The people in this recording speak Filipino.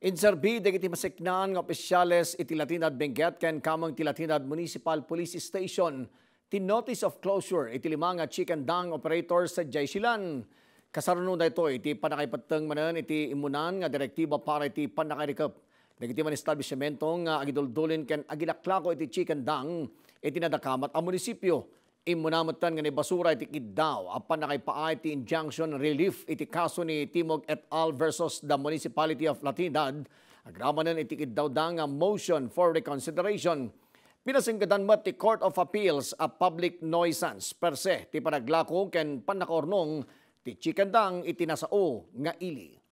Inserbi dagiti masiknan ng opisyales iti Latinad Benguet ken kamang ti Latinad Municipal Police Station ti notice of closure iti lima chicken dang operator sa Jaysilan. Kasaruno na ito iti panakaipateng manan iti imunan nga direktiba para iti panakairikap. Dagiti man establishmentong nga agiduldulin ken agilaklako iti chicken dang iti nadakamat ang munisipyo. Imunamatan nga ni basura iti Kiddaw apan nakaipaay ti injunction relief iti kaso ni Timog et al. versus the Municipality of Latinidad. Agramanan iti Kiddaw da nga motion for reconsideration. Pinasinggadan mo ti Court of Appeals a public nuisance per se ti panaglako ken panakornong ti chikandang itinasao nga ili.